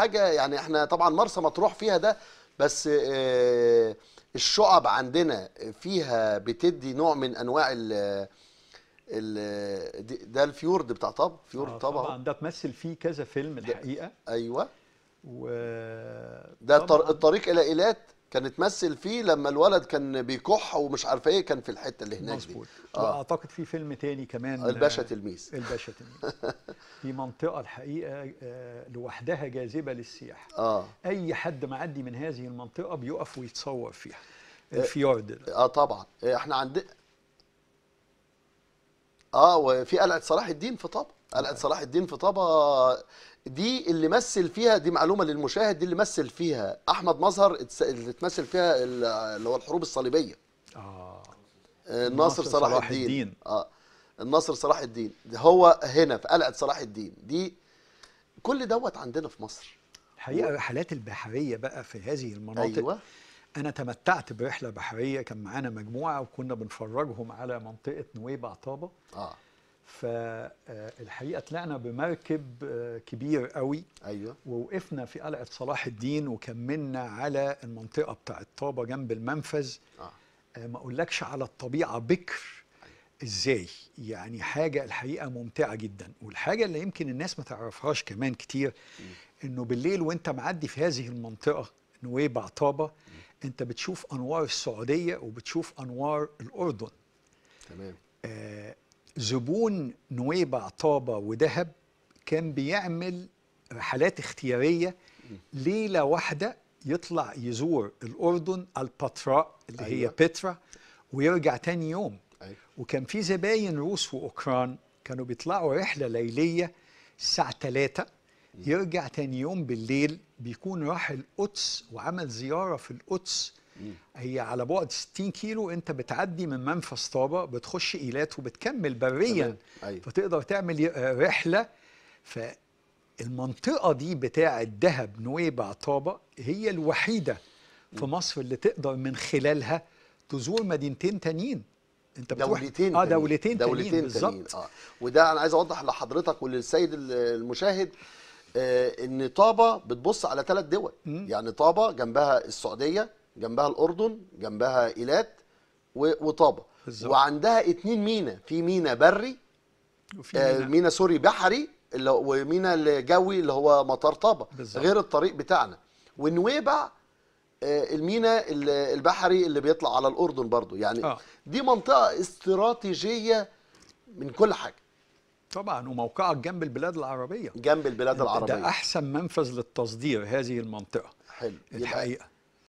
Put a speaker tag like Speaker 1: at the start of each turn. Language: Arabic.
Speaker 1: حاجه يعني احنا طبعا مرسى مطروح فيها ده بس آه، الشعب عندنا فيها بتدي نوع من انواع ال ده الفيورد بتاع طب فيورد آه، طبعا طبعا
Speaker 2: ده تمثل فيه كذا فيلم الحقيقه ايوه
Speaker 1: و ده الطريق الى ايلات كانت تمثل فيه لما الولد كان بيكح ومش عارف ايه كان في الحته اللي هناك مظبوط آه.
Speaker 2: اعتقد في فيلم تاني كمان الباشا تلميذ الباشا تلميذ دي منطقه الحقيقه آه، لوحدها جاذبه للسياح آه. اي حد معدي من هذه المنطقه بيقف ويتصور فيها
Speaker 1: آه. الفيورد اه طبعا آه، احنا
Speaker 2: عندنا اه
Speaker 1: وفي قلعه صلاح الدين في طابا قلعه آه. صلاح الدين في طابا دي اللي مثل فيها دي معلومه للمشاهد دي اللي مثل فيها احمد مظهر اللي تمثل فيها اللي هو الحروب الصليبيه اه الناصر آه، صلاح, صلاح الدين. الدين اه الناصر صلاح الدين ده هو هنا في قلعه صلاح الدين دي كل دوت عندنا في مصر
Speaker 2: الحقيقه الرحلات البحريه بقى في هذه المناطق أيوة. انا تمتعت برحله بحريه كان معانا مجموعه وكنا بنفرجهم على منطقه نويبع طابه اه فالحقيقه آه، طلعنا بمركب آه، كبير قوي ايوه ووقفنا في قلعه صلاح الدين وكملنا على المنطقه بتاعه طابه جنب المنفذ آه. آه. ما اقولكش على الطبيعه بكر ازاي يعني حاجه الحقيقه ممتعه جدا والحاجه اللي يمكن الناس ما تعرفهاش كمان كتير انه بالليل وانت معدي في هذه المنطقه نويبع طابه انت بتشوف انوار السعوديه وبتشوف انوار الاردن تمام آه زبون نويبع طابه ودهب كان بيعمل رحلات اختياريه ليله واحده يطلع يزور الاردن الباتراء اللي أيوة. هي بترا ويرجع تاني يوم أيوة. وكان في زباين روس واوكران كانوا بيطلعوا رحله ليليه الساعه 3 يرجع تاني يوم بالليل بيكون راح القدس وعمل زياره في القدس هي على بعد 60 كيلو انت بتعدي من منفذ طابه بتخش ايلات وبتكمل بريا أيوة. فتقدر تعمل آه، رحله فالمنطقه دي بتاعه دهب نويبع طابه هي الوحيده في مصر اللي تقدر من خلالها تزور مدينتين تانيين انت بتروح دولتين اه دولتين تانيين, دولتين تانيين بالظبط
Speaker 1: اه وده انا عايز اوضح لحضرتك وللسيد المشاهد آه، ان طابه بتبص على ثلاث دول يعني طابه جنبها السعوديه جنبها الاردن جنبها ايلات وطابه بالزبط. وعندها اتنين مينا في مينا بري وفي آه، مينا, مينا سوري بحري اللي ومينا الجوي اللي هو مطار طابه بالزبط. غير الطريق بتاعنا ونويبع آه، المينا البحري اللي بيطلع على الاردن
Speaker 2: برضو يعني آه.
Speaker 1: دي منطقه استراتيجيه من كل
Speaker 2: حاجه طبعا وموقعك جنب البلاد العربية جنب البلاد العربية ده أحسن منفذ للتصدير هذه المنطقة حلو الحقيقة